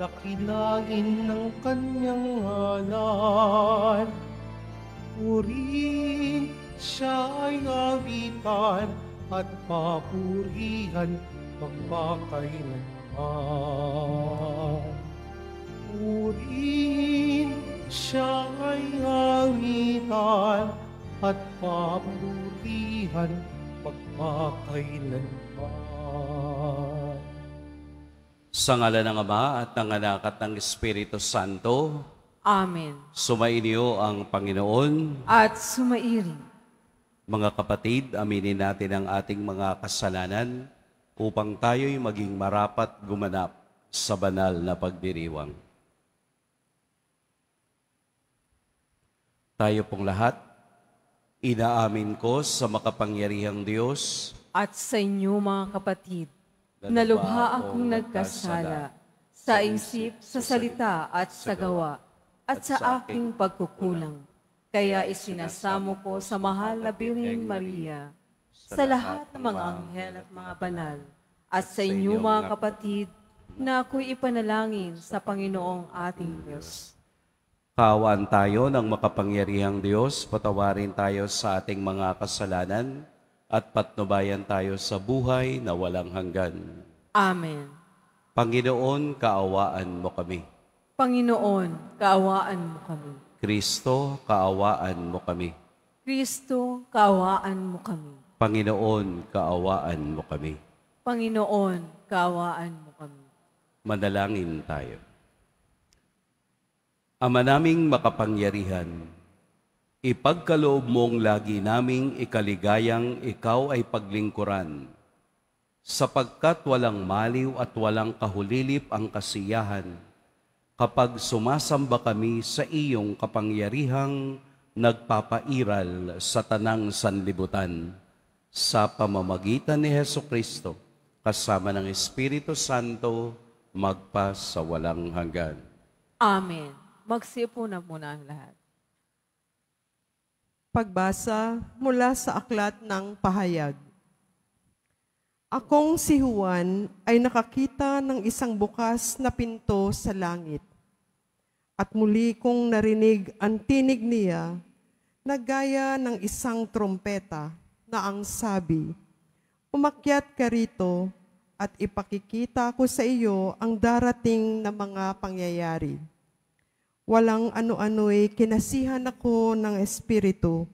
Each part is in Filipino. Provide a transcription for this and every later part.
dakilagin ng kanyang ngalan. Purihin siya ay awitan at papurihan magpakailanman. Purihin siya ay awitan at papurihan magpakailanman. Sa ngala ng Ama at ng Anak at ng Espiritu Santo. Amen. Sumainyo ang Panginoon. At sumairi. Mga kapatid, aminin natin ang ating mga kasalanan upang tayo'y maging marapat gumanap sa banal na pagdiriwang. Tayo pong lahat, inaamin ko sa makapangyarihang Diyos at sa inyo mga kapatid nalubha akong nagkasala sa isip, sa salita at sa gawa at sa aking pagkukulang. Kaya isinasamo ko sa mahal na Birhen Maria, sa lahat ng mga anghel at mga banal, at sa inyo mga kapatid, na ako'y ipanalangin sa Panginoong ating Diyos. Kaawaan tayo ng makapangyarihang Diyos, patawarin tayo sa ating mga kasalanan, at patnubayan tayo sa buhay na walang hanggan. Amen. Panginoon, kaawaan mo kami. Panginoon, kaawaan mo kami. Kristo, kaawaan mo kami. Kristo, kaawaan mo kami. Panginoon, kaawaan mo kami. Panginoon, kaawaan mo kami. Manalangin tayo. Ama naming makapangyarihan, Ipagkaloob mong lagi naming ikaligayang ikaw ay paglingkuran, sapagkat walang maliw at walang kahulilip ang kasiyahan kapag sumasamba kami sa iyong kapangyarihang nagpapairal sa tanang sanlibutan sa pamamagitan ni Heso Kristo kasama ng Espiritu Santo magpa sa walang hanggan. Amen. Magsipo na muna ang lahat. Pagbasa mula sa aklat ng pahayag. Akong si Juan ay nakakita ng isang bukas na pinto sa langit. At muli kong narinig ang tinig niya na gaya ng isang trompeta na ang sabi, Umakyat ka rito at ipakikita ko sa iyo ang darating na mga pangyayari. Walang ano anoy eh, kinasihan ako ng Espiritu.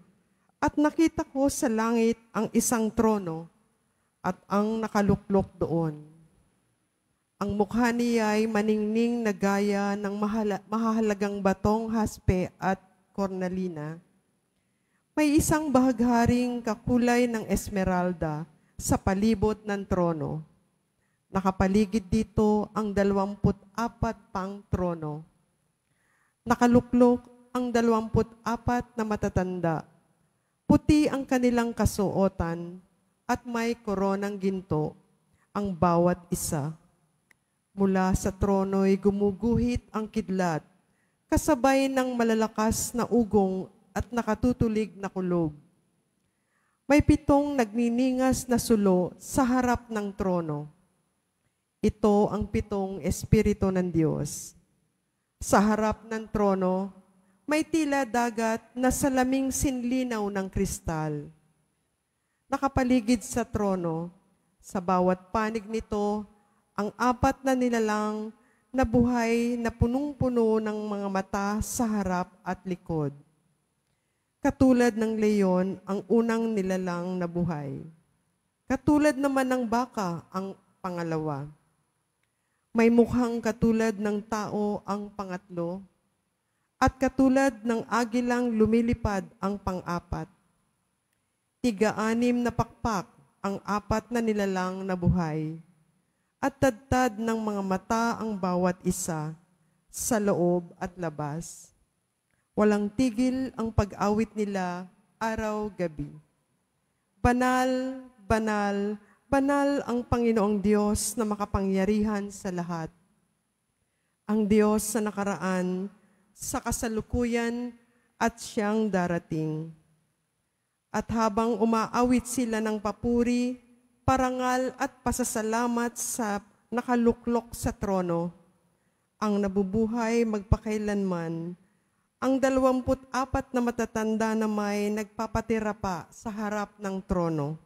At nakita ko sa langit ang isang trono at ang nakaluklok doon. Ang mukha niya ay maningning na gaya ng mahalagang batong haspe at cornalina. May isang bahagharing kakulay ng esmeralda sa palibot ng trono. Nakapaligid dito ang dalawamput apat pang trono. Nakaluklok ang 24 na matatanda. Puti ang kanilang kasuotan at may koronang ginto ang bawat isa. Mula sa trono'y gumuguhit ang kidlat, kasabay ng malalakas na ugong at nakatutulig na kulog. May pitong nagniningas na sulo sa harap ng trono. Ito ang pitong espiritu ng Diyos sa harap ng trono, may tila dagat na salaming sinlinaw ng kristal. Nakapaligid sa trono, sa bawat panig nito, ang apat na nilalang na buhay na punong-puno ng mga mata sa harap at likod. Katulad ng leyon, ang unang nilalang na buhay. Katulad naman ng baka, ang pangalawa may mukhang katulad ng tao ang pangatlo, at katulad ng agilang lumilipad ang pang-apat. Tiga-anim na pakpak ang apat na nilalang na buhay, at tadtad ng mga mata ang bawat isa, sa loob at labas. Walang tigil ang pag-awit nila araw-gabi. Banal, banal, Banal ang Panginoong Diyos na makapangyarihan sa lahat. Ang Diyos sa nakaraan, sa kasalukuyan, at siyang darating. At habang umaawit sila ng papuri, parangal at pasasalamat sa nakaluklok sa trono, ang nabubuhay magpakailanman, ang dalawamput apat na matatanda na may nagpapatira pa sa harap ng trono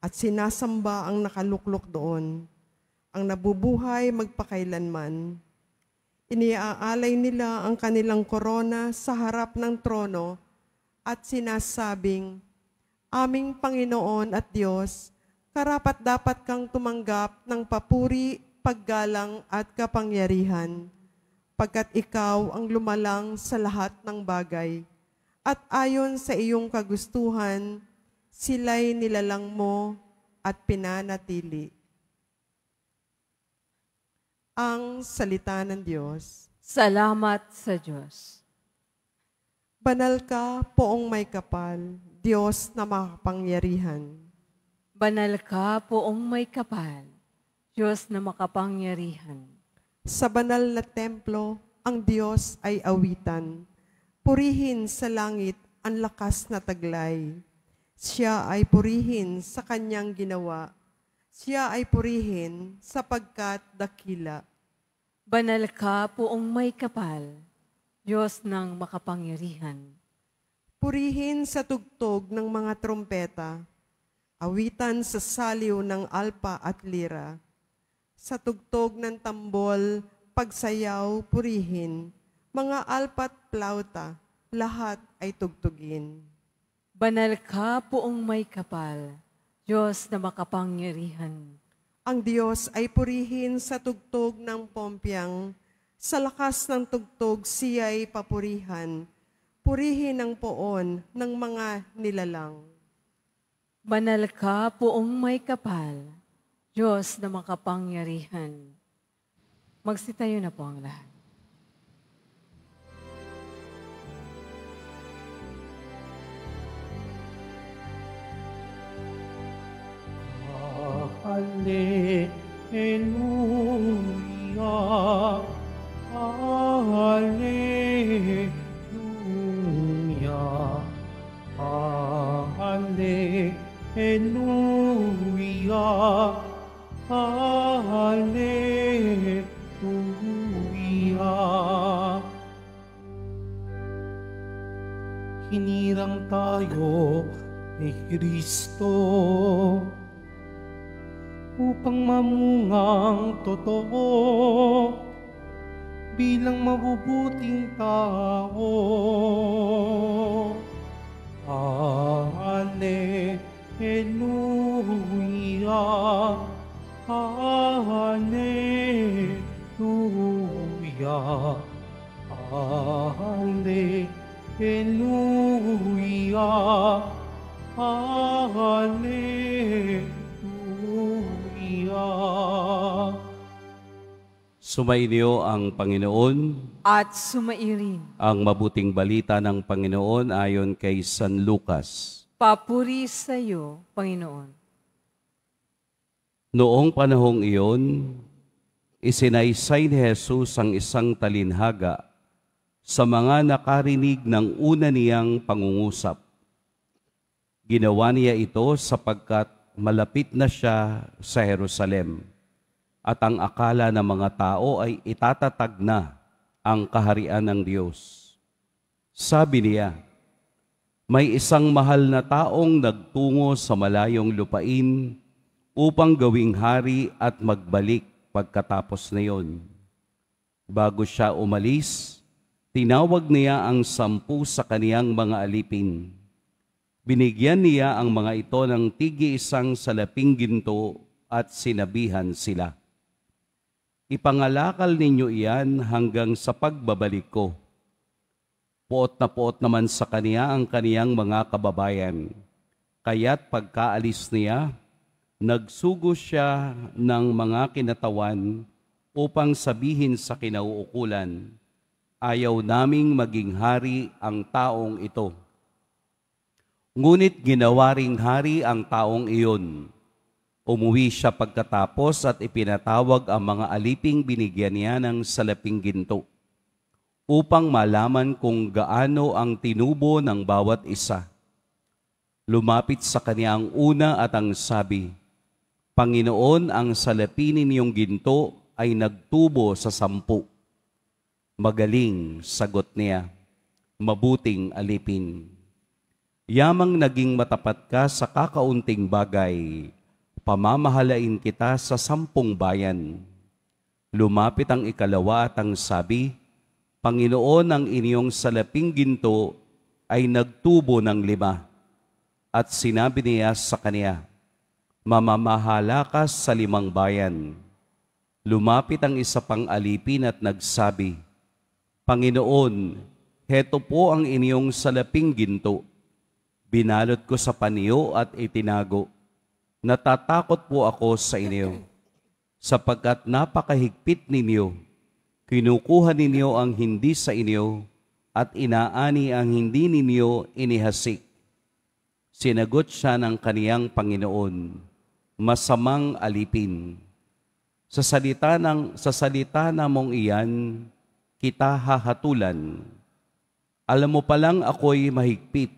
at sinasamba ang nakaluklok doon, ang nabubuhay magpakailanman. Iniaalay nila ang kanilang korona sa harap ng trono at sinasabing, Aming Panginoon at Diyos, karapat dapat kang tumanggap ng papuri, paggalang at kapangyarihan, pagkat ikaw ang lumalang sa lahat ng bagay. At ayon sa iyong kagustuhan, sila'y nilalang mo at pinanatili. Ang salita ng Diyos. Salamat sa Diyos. Banal ka, poong may kapal, Diyos na makapangyarihan. Banal ka, poong may kapal, Diyos na makapangyarihan. Sa banal na templo, ang Diyos ay awitan. Purihin sa langit ang lakas na taglay. Siya ay purihin sa kanyang ginawa. Siya ay purihin sapagkat dakila. Banal ka, poong may kapal, Diyos ng makapangyarihan. Purihin sa tugtog ng mga trompeta, awitan sa saliw ng alpa at lira, sa tugtog ng tambol, pagsayaw, purihin, mga at plauta, lahat ay tugtugin. Banal ka poong may kapal, Diyos na makapangyarihan. Ang Diyos ay purihin sa tugtog ng pompyang, sa lakas ng tugtog siya'y papurihan, purihin ng poon ng mga nilalang. Banal ka poong may kapal, Diyos na makapangyarihan. Magsitayo na po ang lahat. Alleluia, Alleluia, Alleluia, Alleluia. Hinirang tayo ni Kristo upang mamungang totoo bilang mabubuting tao. Alleluia, Alleluia, Alleluia, Alleluia. Sumainyo ang Panginoon at sumairin ang mabuting balita ng Panginoon ayon kay San Lucas. Papuri sa iyo, Panginoon. Noong panahong iyon, isinaysay ni Jesus ang isang talinhaga sa mga nakarinig ng una niyang pangungusap. Ginawa niya ito sapagkat malapit na siya sa Jerusalem at ang akala ng mga tao ay itatatag na ang kaharian ng Diyos. Sabi niya, may isang mahal na taong nagtungo sa malayong lupain upang gawing hari at magbalik pagkatapos na yon. Bago siya umalis, tinawag niya ang sampu sa kaniyang mga alipin. Binigyan niya ang mga ito ng tigi isang salaping ginto at sinabihan sila. Ipangalakal ninyo iyan hanggang sa pagbabalik ko. Puot na puot naman sa kaniya ang kaniyang mga kababayan. Kaya't pagkaalis niya, nagsugo siya ng mga kinatawan upang sabihin sa kinauukulan, ayaw naming maging hari ang taong ito. Ngunit ginawa ring hari ang taong iyon Umuwi siya pagkatapos at ipinatawag ang mga aliping binigyan niya ng salaping ginto upang malaman kung gaano ang tinubo ng bawat isa. Lumapit sa kanya ang una at ang sabi, Panginoon, ang salapinin niyong ginto ay nagtubo sa sampu. Magaling, sagot niya, mabuting alipin. Yamang naging matapat ka sa kakaunting bagay, pamamahalain kita sa sampung bayan. Lumapit ang ikalawa at ang sabi, Panginoon ang inyong salaping ginto ay nagtubo ng lima. At sinabi niya sa kanya, Mamamahala ka sa limang bayan. Lumapit ang isa pang alipin at nagsabi, Panginoon, heto po ang inyong salaping ginto. Binalot ko sa paniyo at itinago Natatakot po ako sa inyo, sapagkat napakahigpit ninyo, kinukuha ninyo ang hindi sa inyo, at inaani ang hindi ninyo inihasik. Sinagot siya ng kaniyang Panginoon, masamang alipin. Sa salita, ng, sa salita mong iyan, kita hahatulan. Alam mo palang ako'y mahigpit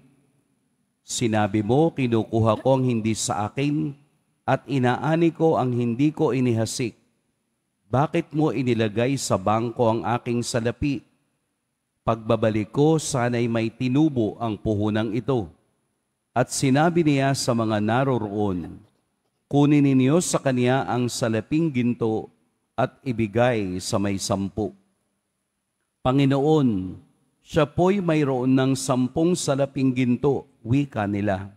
Sinabi mo, kinukuha ko ang hindi sa akin at inaani ko ang hindi ko inihasik. Bakit mo inilagay sa bangko ang aking salapi? Pagbabalik ko, sana'y may tinubo ang puhunang ito. At sinabi niya sa mga naroroon, Kunin ninyo sa kanya ang salaping ginto at ibigay sa may sampu. Panginoon, siya po'y mayroon ng sampung salaping ginto wika nila.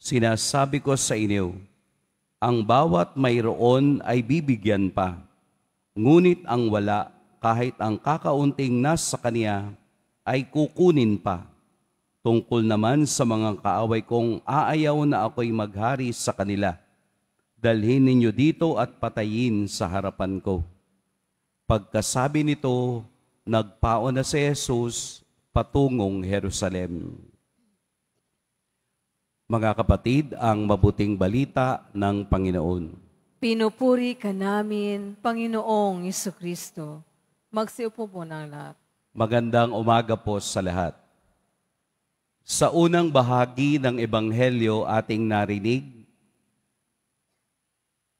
Sinasabi ko sa inyo, ang bawat mayroon ay bibigyan pa, ngunit ang wala, kahit ang kakaunting nasa kaniya, ay kukunin pa. Tungkol naman sa mga kaaway kong aayaw na ako'y maghari sa kanila. Dalhin ninyo dito at patayin sa harapan ko. Pagkasabi nito, nagpaon na si Jesus patungong Jerusalem. Mga kapatid, ang mabuting balita ng Panginoon. Pinupuri ka namin, Panginoong Iso Kristo. Magsiupo po ng lahat. Magandang umaga po sa lahat. Sa unang bahagi ng Ebanghelyo ating narinig,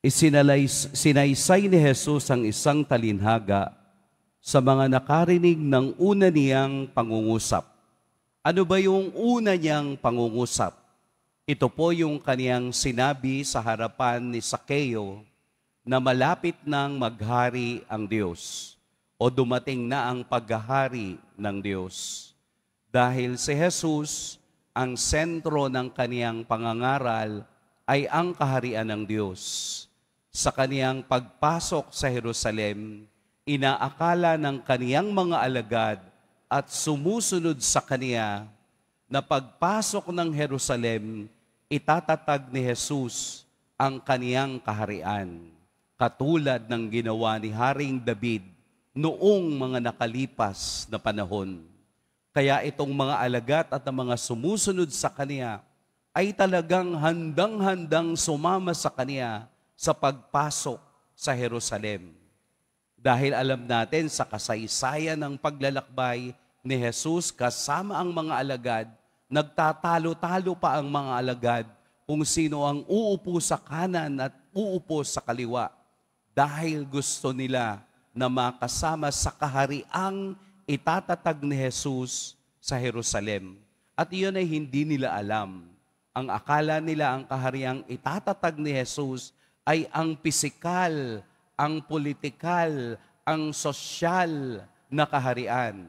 isinalay, sinaysay ni Jesus ang isang talinhaga sa mga nakarinig ng una niyang pangungusap. Ano ba yung una niyang pangungusap? Ito po yung kaniyang sinabi sa harapan ni Sakeo na malapit nang maghari ang Diyos o dumating na ang paghahari ng Diyos. Dahil si Jesus, ang sentro ng kaniyang pangangaral ay ang kaharian ng Diyos. Sa kaniyang pagpasok sa Jerusalem, inaakala ng kaniyang mga alagad at sumusunod sa kaniya na pagpasok ng Jerusalem itatatag ni Jesus ang kaniyang kaharian, katulad ng ginawa ni Haring David noong mga nakalipas na panahon. Kaya itong mga alagat at ang mga sumusunod sa Kaniya ay talagang handang-handang sumama sa Kaniya sa pagpasok sa Jerusalem. Dahil alam natin sa kasaysayan ng paglalakbay ni Jesus kasama ang mga alagad, nagtatalo-talo pa ang mga alagad kung sino ang uupo sa kanan at uupo sa kaliwa dahil gusto nila na makasama sa kahariang itatatag ni Jesus sa Jerusalem. At iyon ay hindi nila alam. Ang akala nila ang kahariang itatatag ni Jesus ay ang pisikal, ang politikal, ang sosyal na kaharian.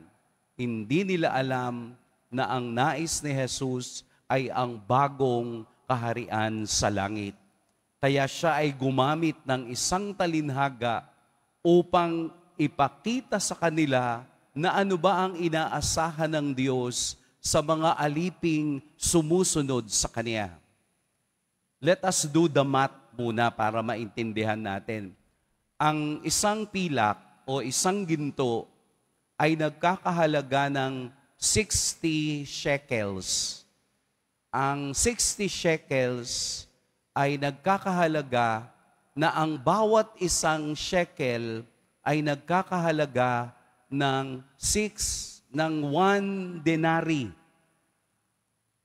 Hindi nila alam na ang nais ni Jesus ay ang bagong kaharian sa langit. Kaya siya ay gumamit ng isang talinhaga upang ipakita sa kanila na ano ba ang inaasahan ng Diyos sa mga aliping sumusunod sa Kanya. Let us do the math muna para maintindihan natin. Ang isang pilak o isang ginto ay nagkakahalaga ng 60 shekels. Ang 60 shekels ay nagkakahalaga na ang bawat isang shekel ay nagkakahalaga ng 6 ng 1 denari.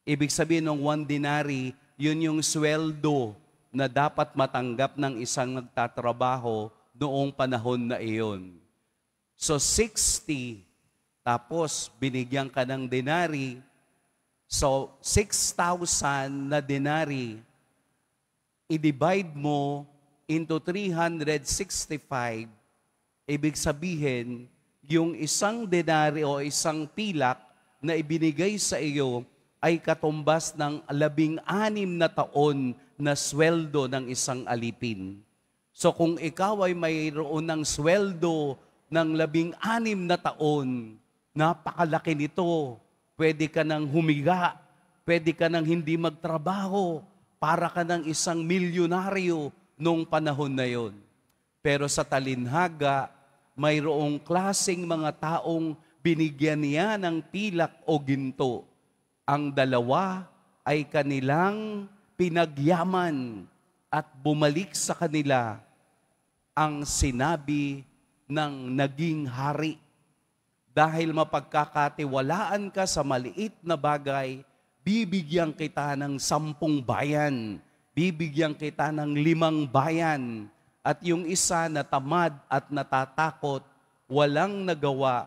Ibig sabihin ng 1 denari, yun yung sweldo na dapat matanggap ng isang nagtatrabaho noong panahon na iyon. So 60 tapos, binigyan ka ng denari. So, 6,000 na denari, i-divide mo into 365. Ibig sabihin, yung isang denari o isang pilak na ibinigay sa iyo ay katumbas ng labing anim na taon na sweldo ng isang alipin. So kung ikaw ay mayroon ng sweldo ng labing anim na taon, Napakalaki nito. Pwede ka nang humiga. Pwede ka nang hindi magtrabaho. Para ka nang isang milyonaryo noong panahon na yon. Pero sa talinhaga, mayroong klasing mga taong binigyan niya ng pilak o ginto. Ang dalawa ay kanilang pinagyaman at bumalik sa kanila ang sinabi ng naging hari dahil mapagkakatiwalaan ka sa maliit na bagay, bibigyan kita ng sampung bayan, bibigyan kita ng limang bayan, at yung isa na tamad at natatakot, walang nagawa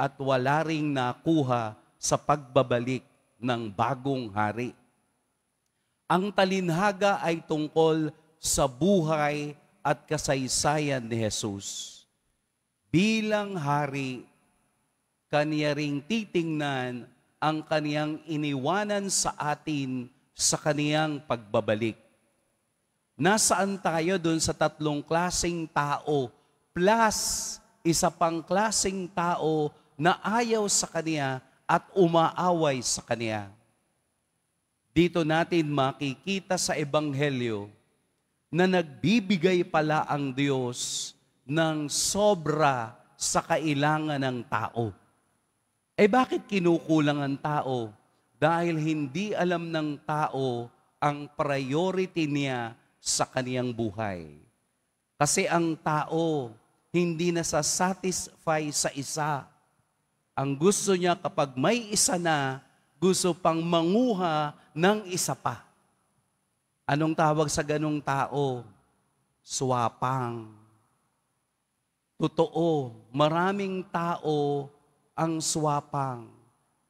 at wala ring nakuha sa pagbabalik ng bagong hari. Ang talinhaga ay tungkol sa buhay at kasaysayan ni Jesus. Bilang hari, kaniya ring titingnan ang kaniyang iniwanan sa atin sa kaniyang pagbabalik. Nasaan tayo doon sa tatlong klasing tao plus isa pang klasing tao na ayaw sa kaniya at umaaway sa kaniya. Dito natin makikita sa Ebanghelyo na nagbibigay pala ang Diyos ng sobra sa kailangan ng tao. Eh bakit kinukulang ang tao? Dahil hindi alam ng tao ang priority niya sa kaniyang buhay. Kasi ang tao hindi nasasatisfy sa isa. Ang gusto niya kapag may isa na, gusto pang manguha ng isa pa. Anong tawag sa ganong tao? Swapang. Totoo, maraming tao ang swapang.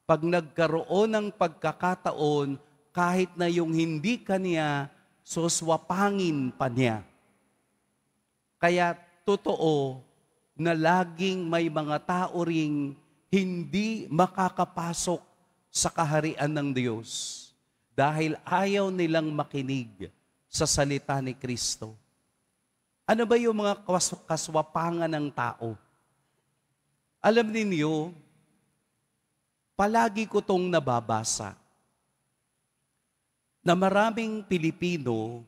Pag nagkaroon ng pagkakataon, kahit na yung hindi kaniya, soswapangin pa niya. Kaya totoo na laging may mga tao ring hindi makakapasok sa kaharian ng Diyos dahil ayaw nilang makinig sa salita ni Kristo. Ano ba yung mga kaswapangan ng tao? Alam ninyo, palagi ko tong nababasa na maraming Pilipino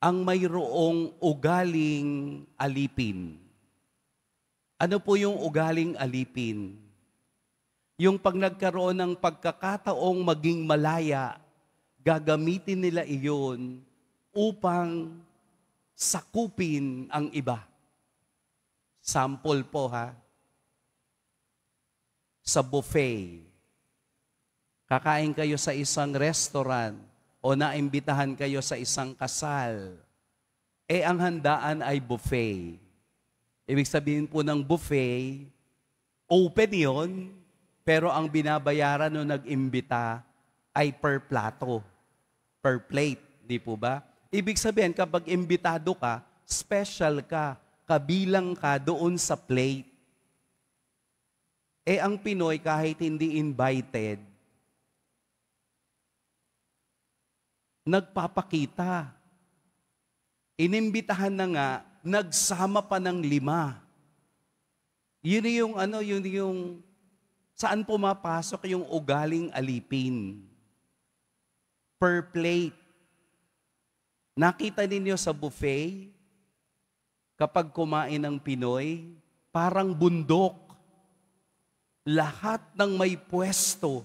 ang mayroong ugaling alipin. Ano po yung ugaling alipin? Yung pag nagkaroon ng pagkakataong maging malaya, gagamitin nila iyon upang sakupin ang iba. Sample po ha sa buffet. Kakain kayo sa isang restaurant o naimbitahan kayo sa isang kasal. Eh, ang handaan ay buffet. Ibig sabihin po ng buffet, open yon, pero ang binabayaran no nag-imbita ay per plato, per plate, di po ba? Ibig sabihin, kapag imbitado ka, special ka, kabilang ka doon sa plate. Eh ang Pinoy kahit hindi invited, nagpapakita. Inimbitahan na nga, nagsama pa ng lima. Yun yung ano, yun yung saan pumapasok yung ugaling alipin. Per plate. Nakita ninyo sa buffet, kapag kumain ng Pinoy, parang bundok lahat ng may pwesto,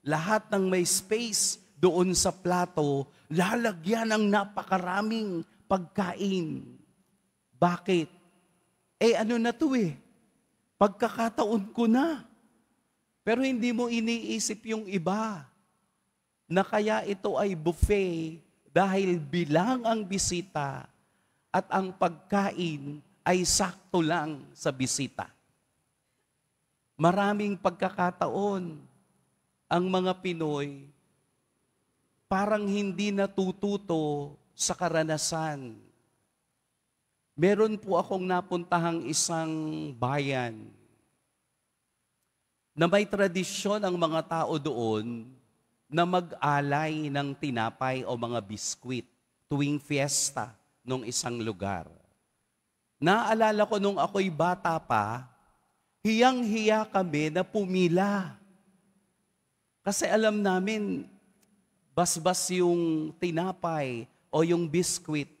lahat ng may space doon sa plato, lalagyan ng napakaraming pagkain. Bakit? Eh ano na to eh? Pagkakataon ko na. Pero hindi mo iniisip yung iba na kaya ito ay buffet dahil bilang ang bisita at ang pagkain ay sakto lang sa bisita. Maraming pagkakataon ang mga Pinoy parang hindi natututo sa karanasan. Meron po akong napuntahang isang bayan na may tradisyon ang mga tao doon na mag-alay ng tinapay o mga biskwit tuwing fiesta nung isang lugar. Naalala ko nung ako'y bata pa, hiyang-hiya kami na pumila. Kasi alam namin, basbas yung tinapay o yung biskwit.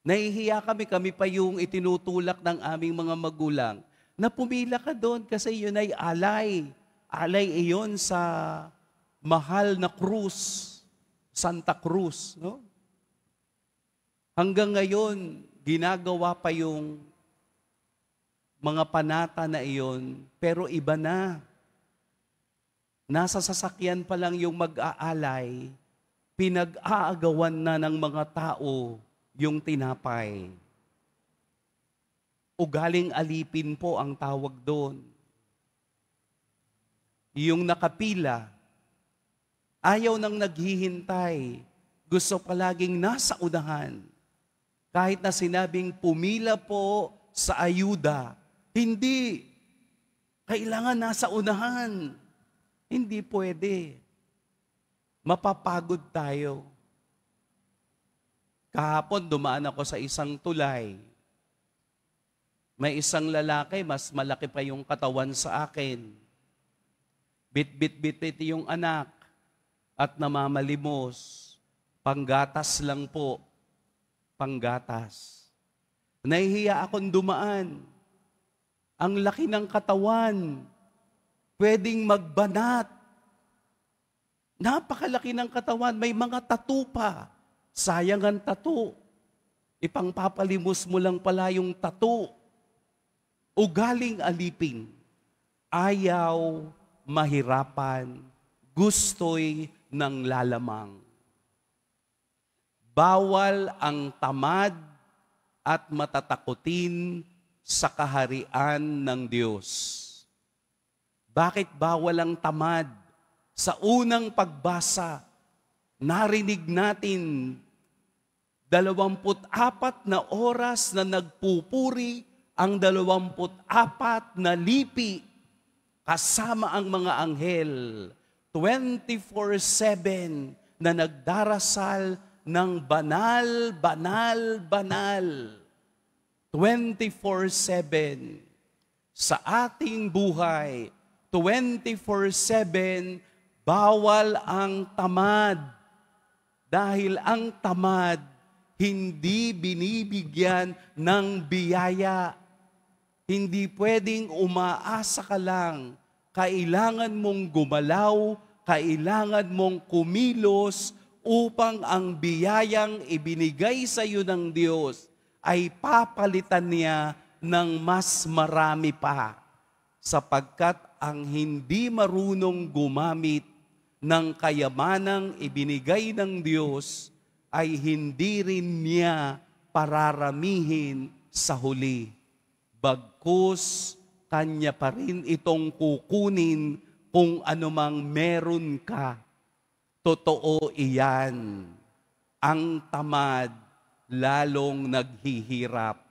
Nahihiya kami, kami pa yung itinutulak ng aming mga magulang na pumila ka doon kasi yun ay alay. Alay iyon sa mahal na krus, Santa Cruz. No? Hanggang ngayon, ginagawa pa yung mga panata na iyon, pero iba na. Nasa sasakyan pa lang yung mag-aalay, pinag-aagawan na ng mga tao yung tinapay. Ugaling alipin po ang tawag doon. Yung nakapila, ayaw nang naghihintay, gusto palaging nasa unahan. Kahit na sinabing pumila po sa ayuda, hindi. Kailangan nasa unahan. Hindi pwede. Mapapagod tayo. Kahapon dumaan ako sa isang tulay. May isang lalaki, mas malaki pa yung katawan sa akin. Bit-bit-bit yung anak at namamalimos. Panggatas lang po. Panggatas. Nahihiya akong dumaan. Ang laki ng katawan. Pwedeng magbanat. Napakalaki ng katawan. May mga tatu pa. Sayang ang tatu. Ipangpapalimos mo lang pala yung tatu. Ugaling alipin. Ayaw mahirapan. Gusto'y ng lalamang. Bawal ang tamad at matatakutin sa kaharian ng Diyos. Bakit ba walang tamad? Sa unang pagbasa, narinig natin 24 na oras na nagpupuri ang 24 na lipi kasama ang mga anghel. 24-7 na nagdarasal ng banal, banal, banal 24-7 sa ating buhay. 24-7, bawal ang tamad. Dahil ang tamad, hindi binibigyan ng biyaya. Hindi pwedeng umaasa ka lang. Kailangan mong gumalaw, kailangan mong kumilos upang ang biyayang ibinigay sa iyo ng Diyos ay papalitan niya ng mas marami pa sapagkat ang hindi marunong gumamit ng kayamanang ibinigay ng Diyos ay hindi rin niya pararamihin sa huli. Bagkus, kanya pa rin itong kukunin kung anumang meron ka. Totoo iyan. Ang tamad lalong naghihirap.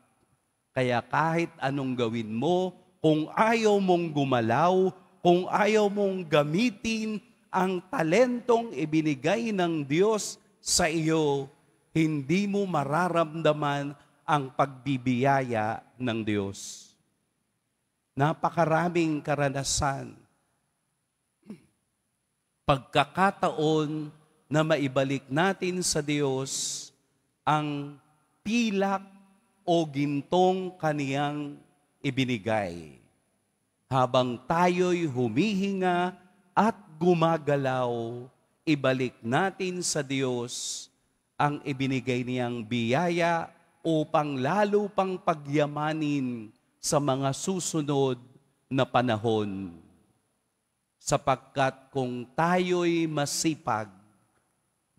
Kaya kahit anong gawin mo, kung ayaw mong gumalaw, kung ayaw mong gamitin ang talentong ibinigay ng Diyos sa iyo, hindi mo mararamdaman ang pagbibiyaya ng Diyos. Napakaraming karanasan, pagkakataon na maibalik natin sa Diyos ang pilak o gintong kaniyang ibinigay. Habang tayo'y humihinga at gumagalaw, ibalik natin sa Diyos ang ibinigay niyang biyaya upang lalo pang pagyamanin sa mga susunod na panahon. Sapagkat kung tayo'y masipag,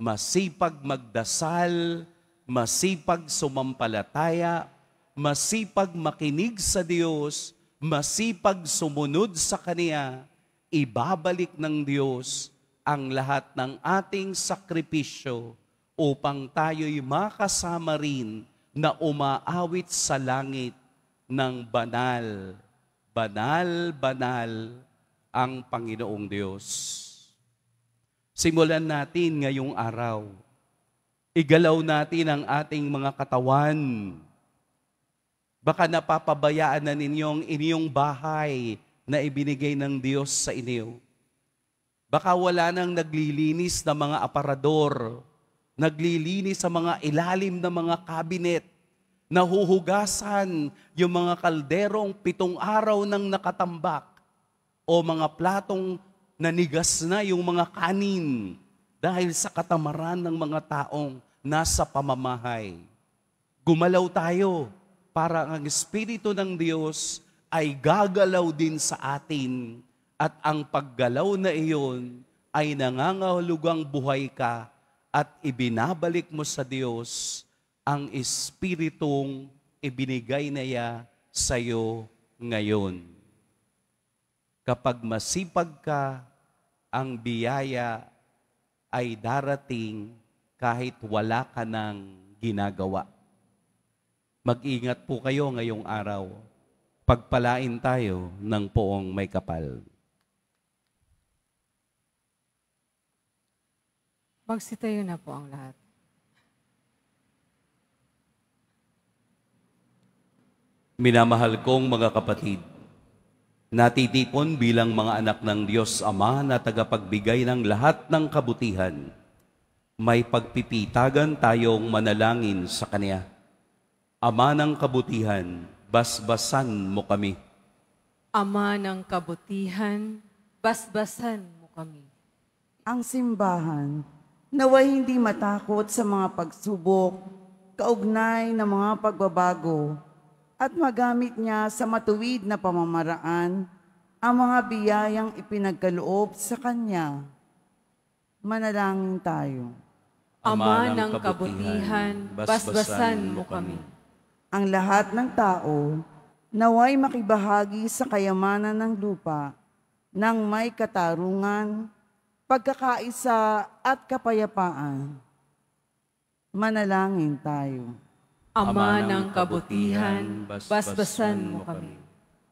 masipag magdasal, masipag sumampalataya, masipag makinig sa Diyos, masipag sumunod sa Kaniya, ibabalik ng Diyos ang lahat ng ating sakripisyo upang tayo'y makasama rin na umaawit sa langit ng banal, banal, banal ang Panginoong Diyos. Simulan natin ngayong araw igalaw natin ang ating mga katawan. Baka napapabayaan na ninyong inyong bahay na ibinigay ng Diyos sa inyo. Baka wala nang naglilinis ng mga aparador, naglilinis sa mga ilalim ng mga kabinet, nahuhugasan yung mga kalderong pitong araw ng nakatambak o mga platong nanigas na yung mga kanin dahil sa katamaran ng mga taong nasa pamamahay. Gumalaw tayo para ang Espiritu ng Diyos ay gagalaw din sa atin at ang paggalaw na iyon ay nangangahulugang buhay ka at ibinabalik mo sa Diyos ang Espiritong ibinigay niya sa iyo ngayon. Kapag masipag ka, ang biyaya ay darating kahit wala ka ng ginagawa. Mag-ingat po kayo ngayong araw. Pagpalain tayo ng poong may kapal. Magsitayo na po ang lahat. Minamahal kong mga kapatid, natitipon bilang mga anak ng Diyos Ama na tagapagbigay ng lahat ng kabutihan. May pagpipitagan tayong manalangin sa Kanya. Ama ng kabutihan, basbasan mo kami. Ama ng kabutihan, basbasan mo kami. Ang simbahan, naway hindi matakot sa mga pagsubok, kaugnay ng mga pagbabago, at magamit niya sa matuwid na pamamaraan ang mga biyayang ipinagkaloob sa Kanya. Manalangin tayo. Ama ng kabutihan, basbasan mo kami. Ang lahat ng tao naway makibahagi sa kayamanan ng lupa nang may katarungan, pagkakaisa at kapayapaan. Manalangin tayo. Ama ng kabutihan, basbasan mo kami.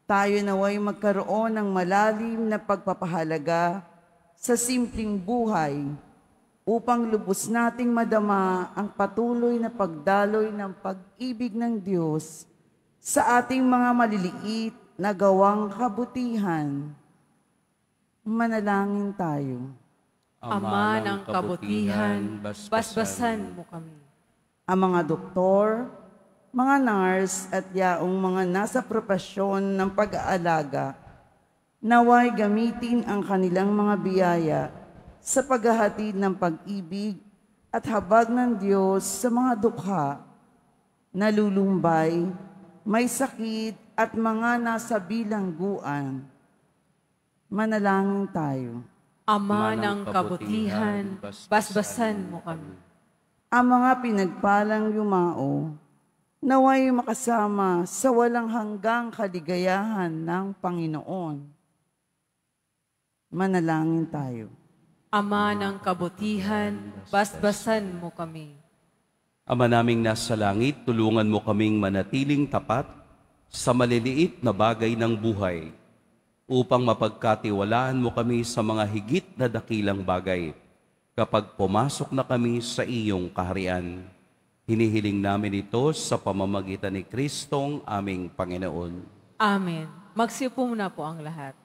Tayo naway magkaroon ng malalim na pagpapahalaga sa simpleng buhay upang lubos nating madama ang patuloy na pagdaloy ng pag-ibig ng Diyos sa ating mga maliliit na gawang kabutihan. Manalangin tayo. Ama ng kabutihan, basbasan mo kami. Ang mga doktor, mga nurse at yaong mga nasa propasyon ng pag-aalaga, naway gamitin ang kanilang mga biyaya sa paghahatid ng pag-ibig at habag ng Diyos sa mga dukha, nalulumbay, may sakit at mga nasa bilangguan. Manalangin tayo. Ama ng kabutihan, basbasan mo kami. Ang mga pinagpalang yumao, naway makasama sa walang hanggang kaligayahan ng Panginoon. Manalangin tayo. Ama ng kabutihan, basbasan mo kami. Ama naming nasa langit, tulungan mo kaming manatiling tapat sa maliliit na bagay ng buhay upang mapagkatiwalaan mo kami sa mga higit na dakilang bagay kapag pumasok na kami sa iyong kaharian Hinihiling namin ito sa pamamagitan ni Kristong aming Panginoon. Amen. Magsiupo muna po ang lahat.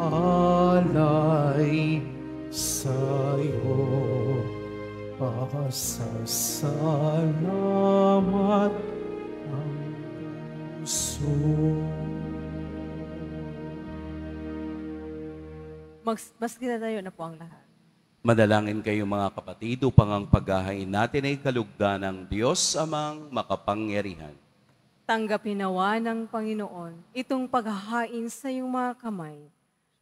alay sa'yo. Pasasalamat ang puso. Mas, mas ginadayo na po ang lahat. Madalangin kayo mga kapatid upang ang paghahain natin ay kalugda ng Diyos amang makapangyarihan. Tanggapin nawa ng Panginoon itong paghahain sa iyong mga kamay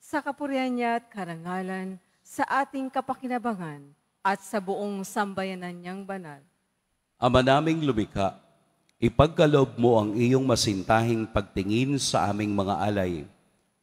sa kapurihan niya at karangalan, sa ating kapakinabangan, at sa buong sambayanan niyang banal. Ama naming lumikha, ipagkalob mo ang iyong masintahing pagtingin sa aming mga alay,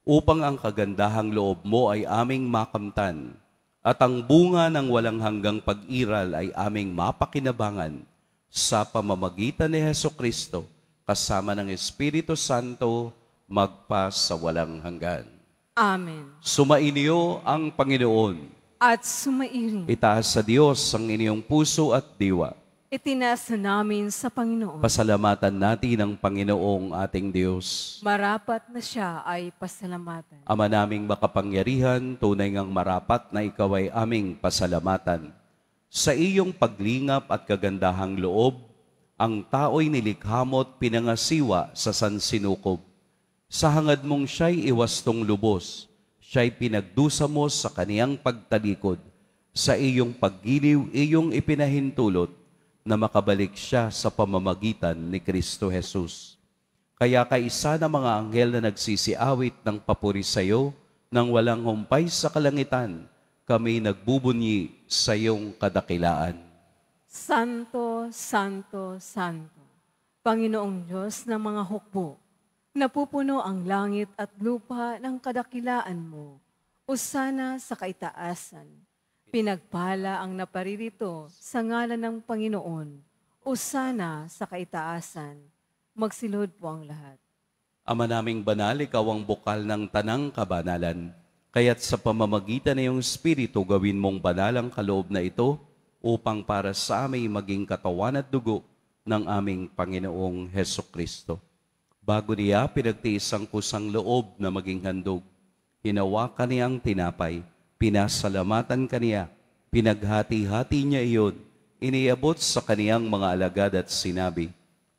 upang ang kagandahang loob mo ay aming makamtan, at ang bunga ng walang hanggang pag-iral ay aming mapakinabangan sa pamamagitan ni Heso Kristo, kasama ng Espiritu Santo, magpa sa walang hanggan. Amen. Sumainyo ang Panginoon. At sumainyo. Itaas sa Diyos ang inyong puso at diwa. Itinaas na namin sa Panginoon. Pasalamatan natin ang Panginoong ating Diyos. Marapat na siya ay pasalamatan. Ama naming makapangyarihan, tunay ngang marapat na ikaw ay aming pasalamatan. Sa iyong paglingap at kagandahang loob, ang tao'y nilikhamot pinangasiwa sa sansinukob sa hangad mong siya'y iwastong lubos, siya'y pinagdusa mo sa kaniyang pagtalikod. Sa iyong paggiliw, iyong ipinahintulot na makabalik siya sa pamamagitan ni Kristo Jesus. Kaya kaisa ng mga anghel na nagsisiawit ng papuri sa iyo, nang walang humpay sa kalangitan, kami nagbubunyi sa iyong kadakilaan. Santo, Santo, Santo, Panginoong Diyos ng mga hukbo, Napupuno ang langit at lupa ng kadakilaan mo, o sana sa kaitaasan. Pinagpala ang naparirito sa ngalan ng Panginoon, o sana sa kaitaasan. Magsilod po ang lahat. Ama naming banal, ikaw ang bukal ng tanang kabanalan. Kaya't sa pamamagitan ng iyong Espiritu, gawin mong banal ang kaloob na ito upang para sa aming maging katawan at dugo ng aming Panginoong Heso Kristo. Bago niya pinagtiisang kusang loob na maging handog, hinawa niya ang tinapay, pinasalamatan kaniya, pinaghati-hati niya iyon, iniabot sa kaniyang mga alagad at sinabi,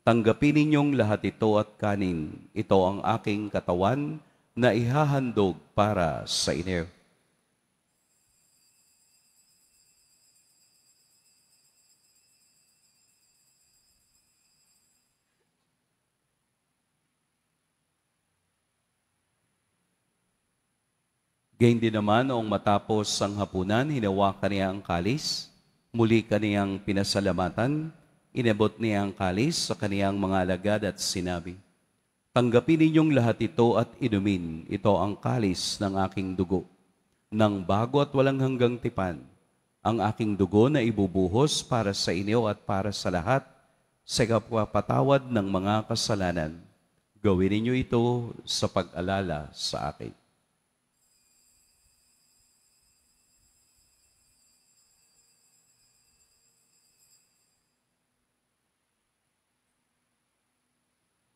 Tanggapin ninyong lahat ito at kanin, ito ang aking katawan na ihahandog para sa inyo. Gayun din naman, noong matapos ang hapunan, hinawakan niya ang kalis, muli kaniyang pinasalamatan, inabot niya ang kalis sa kaniyang mga alagad at sinabi, Tanggapin ninyong lahat ito at inumin. Ito ang kalis ng aking dugo, ng bago at walang hanggang tipan. Ang aking dugo na ibubuhos para sa inyo at para sa lahat sa kapwa-patawad ng mga kasalanan. Gawin ninyo ito sa pag-alala sa akin.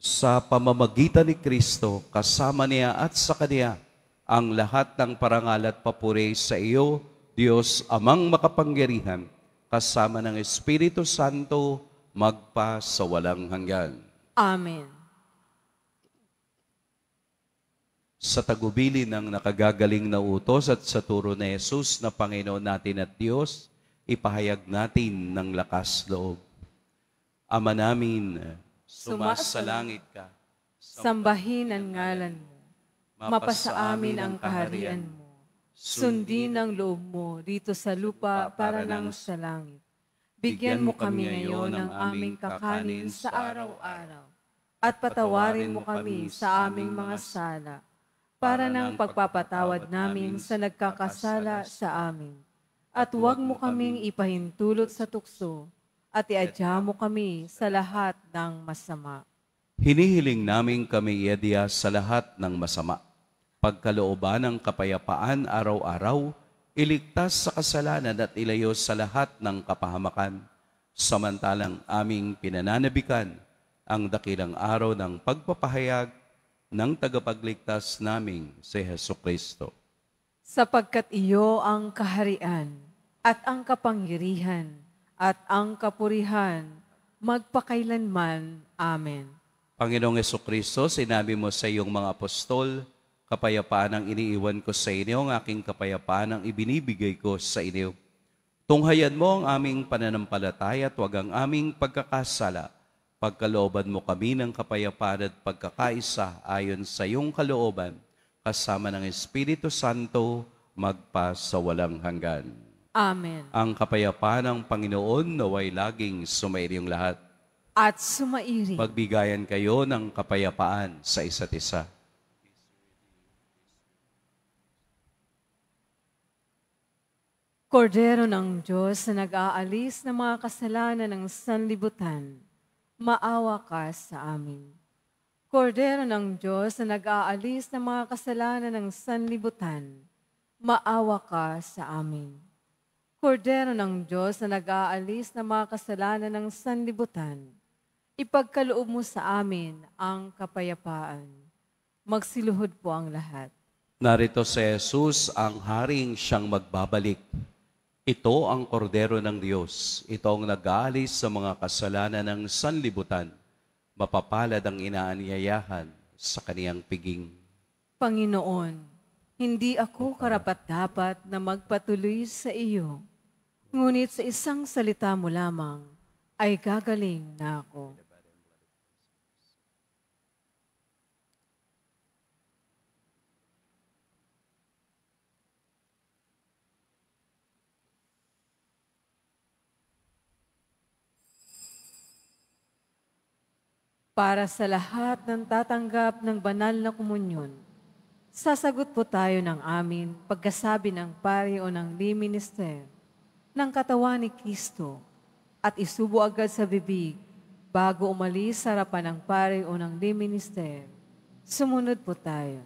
sa pamamagitan ni Kristo, kasama niya at sa Kanya, ang lahat ng parangal at papuri sa iyo, Diyos amang makapangyarihan, kasama ng Espiritu Santo, magpa sa walang hanggan. Amen. Sa tagubili ng nakagagaling na utos at sa turo ni Yesus na Panginoon natin at Diyos, ipahayag natin ng lakas loob. Ama namin, sumasalangit ka. Sambahin ang ngalan mo. Mapasa amin ang kaharian mo. Sundin ang loob mo dito sa lupa para lang sa langit. Bigyan mo kami ngayon ng aming kakanin sa araw-araw. At patawarin mo kami sa aming mga sala para ng pagpapatawad namin sa nagkakasala sa amin. At huwag mo kaming ipahintulot sa tukso at iadya mo kami sa lahat ng masama. Hinihiling namin kami iadya sa lahat ng masama. Pagkalooban ng kapayapaan araw-araw, iligtas sa kasalanan at ilayo sa lahat ng kapahamakan, samantalang aming pinananabikan ang dakilang araw ng pagpapahayag ng tagapagligtas naming si Heso Kristo. Sapagkat iyo ang kaharian at ang kapangyarihan at ang kapurihan magpakailanman. Amen. Panginoong Yeso Kristo, sinabi mo sa iyong mga apostol, kapayapaan ang iniiwan ko sa inyo, ang aking kapayapaan ang ibinibigay ko sa inyo. Tunghayan mo ang aming pananampalataya at huwag ang aming pagkakasala. Pagkalooban mo kami ng kapayapaan at pagkakaisa ayon sa iyong kalooban, kasama ng Espiritu Santo, magpa sa walang hanggan. Amen. Ang kapayapaan ng Panginoon naway laging sumairiyong lahat. At sumairi. Pagbigayan kayo ng kapayapaan sa isa't isa. Kordero ng Diyos na nag-aalis ng mga kasalanan ng sanlibutan, maawa ka sa amin. Kordero ng Diyos na nag-aalis ng mga kasalanan ng sanlibutan, maawa ka sa amin. Kordero ng Diyos na nag-aalis ng mga kasalanan ng sanlibutan, ipagkaloob mo sa amin ang kapayapaan. Magsiluhod po ang lahat. Narito si Jesus ang haring siyang magbabalik. Ito ang kordero ng Diyos. Ito ang nag-aalis sa mga kasalanan ng sanlibutan. Mapapalad ang inaanyayahan sa kaniyang piging. Panginoon, hindi ako karapat-dapat na magpatuloy sa iyo. Ngunit sa isang salita mo lamang ay gagaling na ako. Para sa lahat ng tatanggap ng banal na komunyon, sasagot po tayo ng amin pagkasabi ng pari o ng liminister ng katawan ni Kristo at isubo agad sa bibig bago umalis sa harapan ng pare o ng di minister. Sumunod po tayo.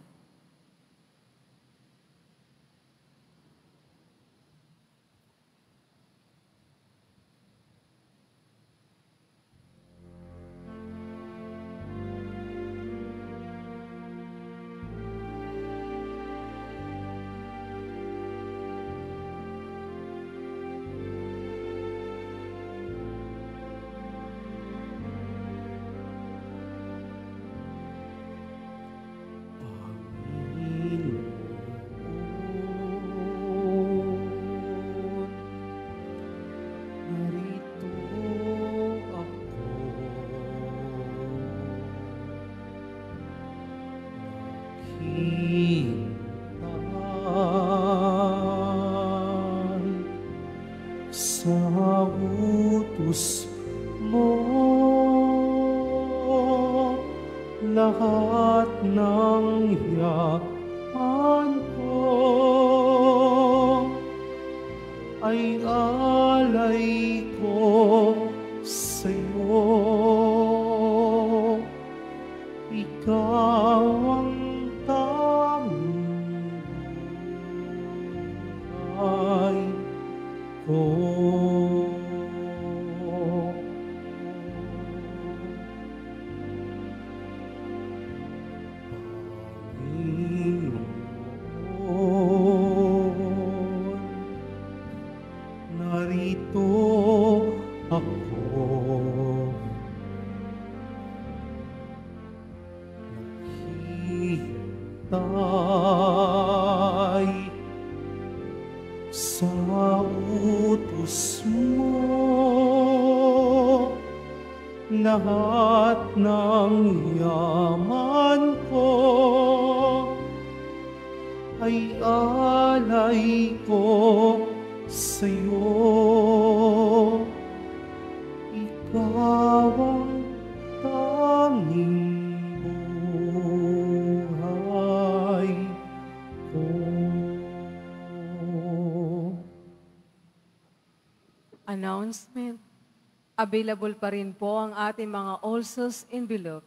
Available pa rin po ang ating mga Olsos envelope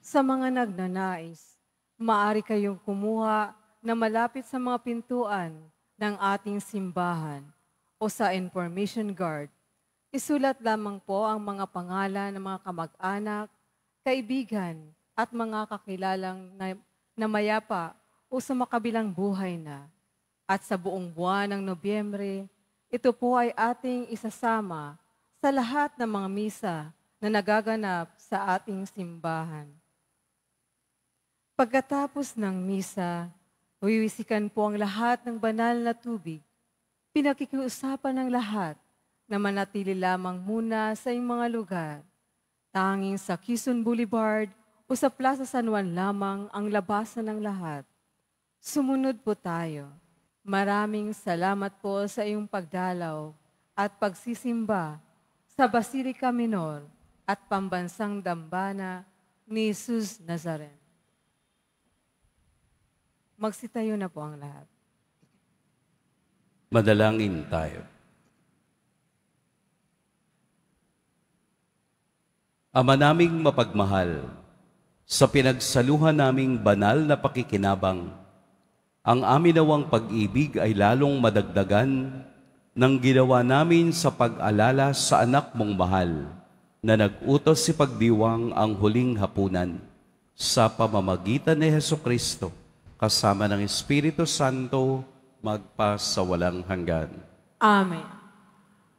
sa mga nagnanais. Maari kayong kumuha na malapit sa mga pintuan ng ating simbahan o sa information guard. Isulat lamang po ang mga pangalan ng mga kamag-anak, kaibigan at mga kakilalang na, na mayapa o sa makabilang buhay na. At sa buong buwan ng Nobyembre, ito po ay ating isasama sa lahat ng mga misa na nagaganap sa ating simbahan. Pagkatapos ng misa, wiwisikan po ang lahat ng banal na tubig. Pinakikiusapan ng lahat na manatili lamang muna sa iyong mga lugar. Tanging sa Quezon Boulevard o sa Plaza San Juan lamang ang labasan ng lahat. Sumunod po tayo. Maraming salamat po sa iyong pagdalaw at pagsisimba sa Basilica Minor at pambansang dambana ni Jesus Nazaren. Magsitayo na po ang lahat. Madalangin tayo. Ama naming mapagmahal, sa pinagsaluhan naming banal na pakikinabang, ang aminawang pag-ibig ay lalong madagdagan ng ginawa namin sa pag-alala sa anak mong mahal na nag-utos si Pagdiwang ang huling hapunan sa pamamagitan ni Heso Kristo kasama ng Espiritu Santo magpasawalang hanggan. Amen.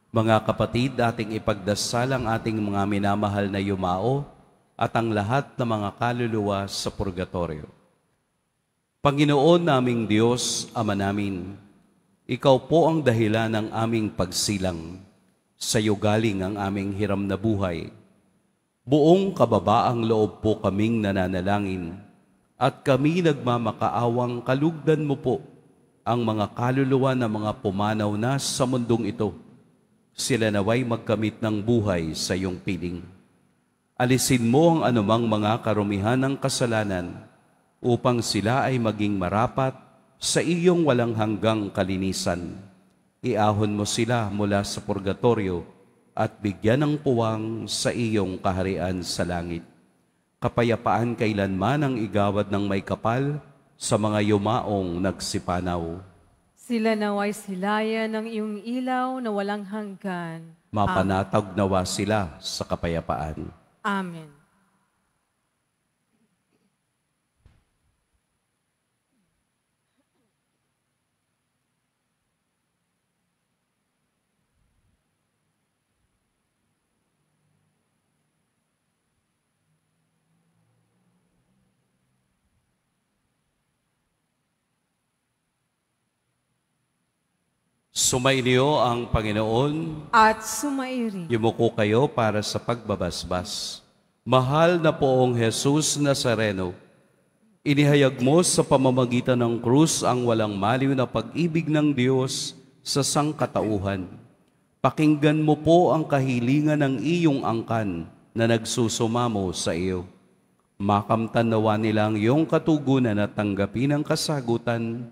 Mga kapatid, ating ipagdasal ang ating mga minamahal na yumao at ang lahat ng mga kaluluwa sa purgatorio. Panginoon naming Diyos, Ama namin, ikaw po ang dahilan ng aming pagsilang. Sa iyo galing ang aming hiram na buhay. Buong kababaang loob po kaming nananalangin at kami nagmamakaawang kalugdan mo po ang mga kaluluwa ng mga pumanaw na sa mundong ito. Sila naway magkamit ng buhay sa iyong piling. Alisin mo ang anumang mga karumihan ng kasalanan upang sila ay maging marapat sa iyong walang hanggang kalinisan. Iahon mo sila mula sa purgatorio at bigyan ng puwang sa iyong kaharian sa langit. Kapayapaan kailanman ang igawad ng may kapal sa mga yumaong nagsipanaw. Sila naway silayan ng iyong ilaw na walang hanggan. Mapanatag nawa sila sa kapayapaan. Amen. Sumainyo ang Panginoon at sumairi. Yumuko kayo para sa pagbabasbas. Mahal na poong Jesus Nazareno, inihayag mo sa pamamagitan ng krus ang walang maliw na pag-ibig ng Diyos sa sangkatauhan. Pakinggan mo po ang kahilingan ng iyong angkan na nagsusumamo sa iyo. Makamtan nawa nila ang iyong katugunan at tanggapin ang kasagutan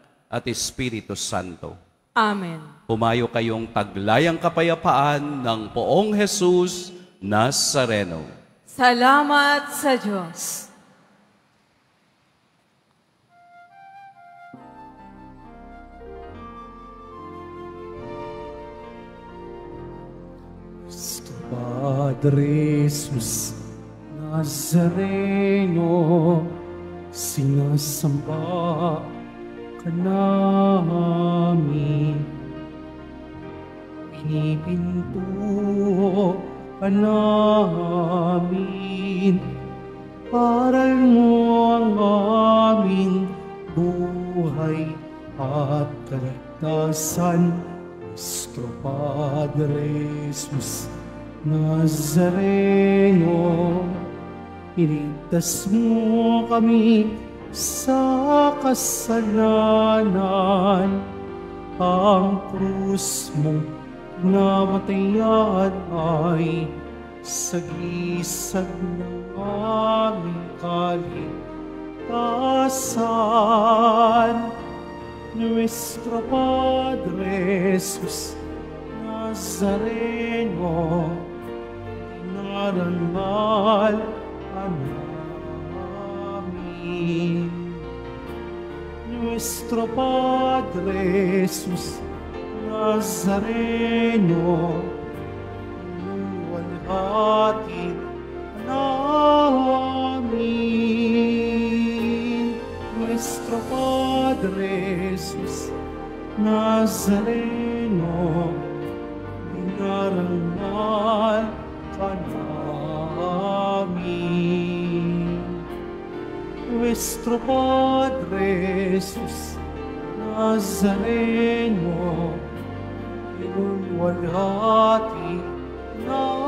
at Espiritu Santo. Amen. Pumayo kayong taglayang kapayapaan ng poong Jesus Nazareno. Salamat sa Diyos. Padre Jesus Nazareno, sinasamba ka namin. Pinipinto ka namin. Paral mo ang aming buhay at kaligtasan. Nuestro Padre Jesus Nazareno, iligtas mo kami sa kasalanan ang krus mong namatayan ay sa sagisag ng aming kaligtasan. Nuestro Padre Jesus Nazareno, inarangal, anak, Nuestro Padre Jesús Nazareno, luwalhati namin. Nuestro Padre Jesús Nazareno, inarangal ka namin. nuestro Padre Jesús Nazareno, inunwalhati no.